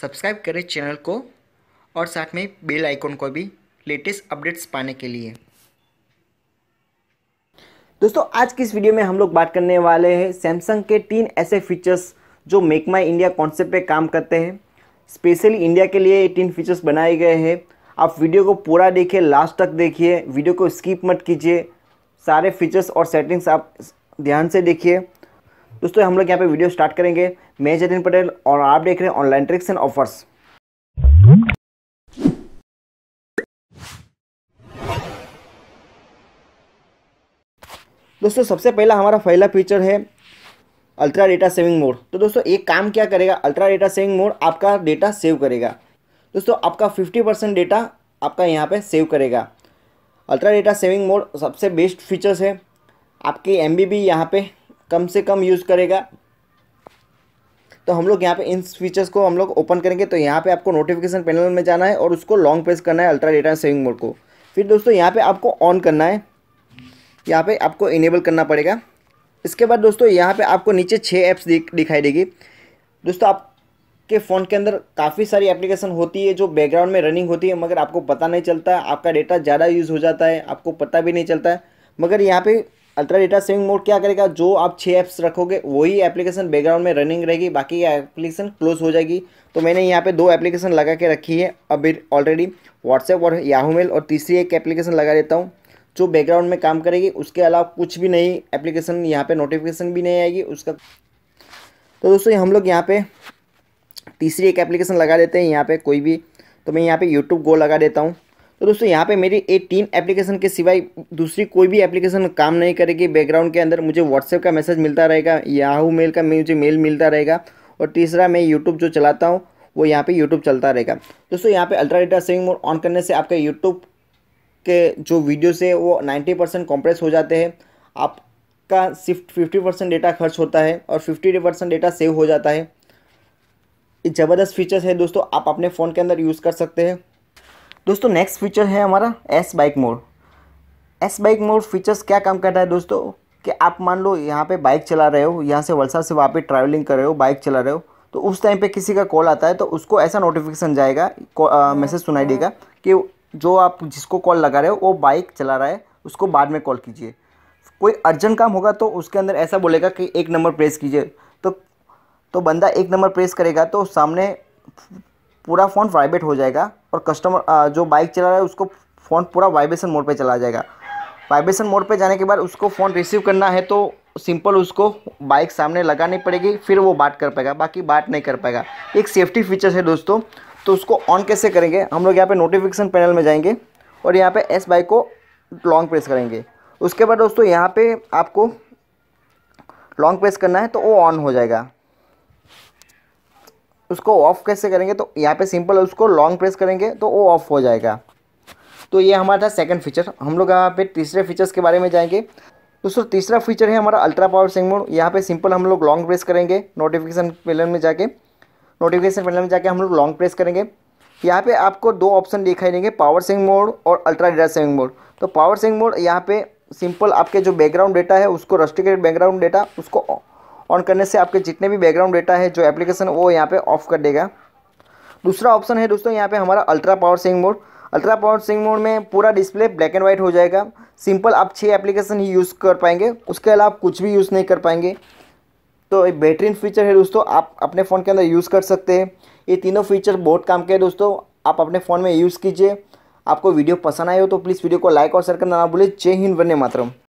Subscribe करें channel को और साथ में बेल आइकॉन को भी लेटेस्ट अपडेट्स पाने के लिए दोस्तों आज की इस वीडियो में हम लोग बात करने वाले हैं सैमसंग के तीन ऐसे फीचर्स जो मेक माई इंडिया कॉन्सेप्ट पे काम करते हैं स्पेशली इंडिया के लिए ये तीन फीचर्स बनाए गए हैं आप वीडियो को पूरा देखिए लास्ट तक देखिए वीडियो को स्किप मत कीजिए सारे फीचर्स और सेटिंग्स आप ध्यान से देखिए दोस्तों हम लोग यहाँ पे वीडियो स्टार्ट करेंगे मैं जतिन पटेल और आप देख रहे हैं ऑनलाइन ट्रिक्स एंड ऑफर्स दोस्तों सबसे पहला हमारा पहला फीचर है अल्ट्रा डेटा सेविंग मोड तो दोस्तों एक काम क्या करेगा अल्ट्रा डेटा सेविंग मोड आपका डेटा सेव करेगा दोस्तों आपका 50 परसेंट डेटा आपका यहाँ पे सेव करेगा अल्ट्रा डेटा सेविंग मोड सबसे बेस्ट फीचर्स है आपके एम बी यहाँ पे कम से कम यूज़ करेगा तो हम लोग यहाँ पे इन फीचर्स को हम लोग ओपन करेंगे तो यहाँ पे आपको नोटिफिकेशन पैनल में जाना है और उसको लॉन्ग प्रेस करना है अल्ट्रा डेटा सेविंग मोड को फिर दोस्तों यहाँ पे आपको ऑन करना है यहाँ पे आपको इनेबल करना पड़ेगा इसके बाद दोस्तों यहाँ पे आपको नीचे छः ऐप्स दिखाई देगी दोस्तों आपके फ़ोन के अंदर काफ़ी सारी एप्लीकेशन होती है जो बैकग्राउंड में रनिंग होती है मगर आपको पता नहीं चलता आपका डेटा ज़्यादा यूज़ हो जाता है आपको पता भी नहीं चलता है मगर यहाँ पर अल्ट्रा डेटा सेविंग मोड क्या करेगा जो आप छः ऐप्स रखोगे वही एप्लीकेशन बैकग्राउंड में रनिंग रहेगी बाकी एप्लीकेशन क्लोज हो जाएगी तो मैंने यहाँ पे दो एप्लीकेशन लगा के रखी है अभी ऑलरेडी व्हाट्सएप और याहू मेल और तीसरी एक एप्लीकेशन लगा देता हूँ जो बैकग्राउंड में काम करेगी उसके अलावा कुछ भी नहीं एप्लीकेशन यहाँ पर नोटिफिकेशन भी नहीं आएगी उसका तो दोस्तों हम लोग यहाँ पर तीसरी एक एप्लीकेशन लगा देते हैं यहाँ पर कोई भी तो मैं यहाँ पर यूट्यूब गो लगा देता हूँ तो दोस्तों यहाँ पे मेरी ये तीन एप्लीकेशन के सिवाय दूसरी कोई भी एप्लीकेशन काम नहीं करेगी बैकग्राउंड के अंदर मुझे व्हाट्सएप का मैसेज मिलता रहेगा याहू मेल का मुझे मेल मिलता रहेगा और तीसरा मैं यूट्यूब जो चलाता हूँ वो यहाँ पे यूट्यूब चलता रहेगा दोस्तों यहाँ पे ultra data saving mode on करने से आपके यूट्यूब के जो वीडियोस है वो नाइन्टी परसेंट कॉम्प्रेस हो जाते हैं आपका सिर्फ फिफ्टी परसेंट डेटा खर्च होता है और फिफ्टी परसेंट डेटा सेव हो जाता है ये ज़बरदस्त फीचर्स है दोस्तों आप अपने फ़ोन के अंदर यूज़ कर सकते हैं दोस्तों नेक्स्ट फीचर है हमारा S bike mode S bike mode features क्या काम करता है दोस्तों कि आप मान लो यहाँ पे बाइक चला रहे हो यहाँ से वलसा से वहाँ पे ट्रैवलिंग कर रहे हो बाइक चला रहे हो तो उस टाइम पे किसी का कॉल आता है तो उसको ऐसा नोटिफिकेशन जाएगा मैसेज सुनाई हाँ। देगा कि जो आप जिसको कॉल लगा रहे हो वो बाइक चला रहा है उसको बाद में कॉल कीजिए कोई अर्जेंट काम होगा तो उसके अंदर ऐसा बोलेगा कि एक नंबर प्रेस कीजिए तो तो बंदा एक नंबर प्रेस करेगा तो सामने पूरा फ़ोन वाइब्रेट हो जाएगा और कस्टमर जो बाइक चला रहा है उसको फ़ोन पूरा वाइब्रेशन मोड पे चला जाएगा वाइब्रेशन मोड पे जाने के बाद उसको फ़ोन रिसीव करना है तो सिंपल उसको बाइक सामने लगानी पड़ेगी फिर वो बात कर पाएगा बाकी बात नहीं कर पाएगा एक सेफ्टी फीचर है दोस्तों तो उसको ऑन कैसे करेंगे हम लोग यहाँ पर नोटिफिकेशन पैनल में जाएंगे और यहाँ पर एस बाइक को लॉन्ग प्रेस करेंगे उसके बाद दोस्तों यहाँ पर आपको लॉन्ग प्रेस करना है तो वो ऑन हो जाएगा उसको ऑफ कैसे करेंगे तो यहाँ पे सिंपल उसको लॉन्ग प्रेस करेंगे तो वो ऑफ हो जाएगा तो ये हमारा था सेकंड फीचर हम लोग यहाँ पे तीसरे फीचर्स के बारे में जाएंगे दोस्तों तीसरा फीचर है हमारा अल्ट्रा पावर सिंग मोड यहाँ पे सिंपल हम लोग लॉन्ग प्रेस करेंगे नोटिफिकेशन पैनल में जाके नोटिफिकेशन पैनल में जाके हम लोग लॉन्ग प्रेस करेंगे यहाँ पे आपको दो ऑप्शन दिखाई देंगे पावर सिंग मोड और अल्ट्रा डेटा सेविंग मोड तो पावर सिंग मोड यहाँ पे सिंपल आपके जो बैकग्राउंड डेटा है उसको रस्टिकेटेड बैकग्राउंड डेटा उसको ऑन करने से आपके जितने भी बैकग्राउंड डेटा है जो एप्लीकेशन वो यहाँ पे ऑफ कर देगा दूसरा ऑप्शन है दोस्तों यहाँ पे हमारा ultra power saving mode ultra power saving mode में पूरा डिस्प्ले ब्लैक एंड व्हाइट हो जाएगा सिंपल आप छः एप्लीकेशन ही यूज़ कर पाएंगे उसके अलावा आप कुछ भी यूज़ नहीं कर पाएंगे तो एक बेहतरीन फीचर है दोस्तों आप अपने फ़ोन के अंदर यूज़ कर सकते हैं ये तीनों फीचर बहुत काम के हैं दोस्तों आप अपने फ़ोन में यूज़ कीजिए आपको वीडियो पसंद आए हो तो प्लीज़ वीडियो को लाइक और शेयर करना ना भूलें जय हिंद वन्य मातरम